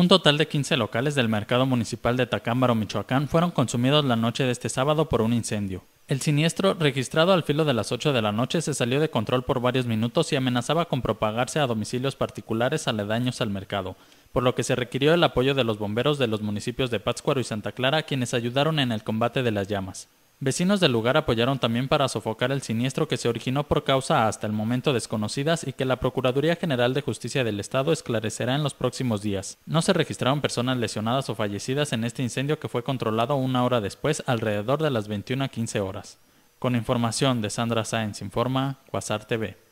Un total de 15 locales del mercado municipal de Tacámbaro, Michoacán, fueron consumidos la noche de este sábado por un incendio. El siniestro, registrado al filo de las 8 de la noche, se salió de control por varios minutos y amenazaba con propagarse a domicilios particulares aledaños al mercado, por lo que se requirió el apoyo de los bomberos de los municipios de Pátzcuaro y Santa Clara, quienes ayudaron en el combate de las llamas. Vecinos del lugar apoyaron también para sofocar el siniestro que se originó por causa hasta el momento desconocidas y que la Procuraduría General de Justicia del Estado esclarecerá en los próximos días. No se registraron personas lesionadas o fallecidas en este incendio que fue controlado una hora después alrededor de las 21 a 15 horas. Con información de Sandra Sáenz Informa, Quasar TV.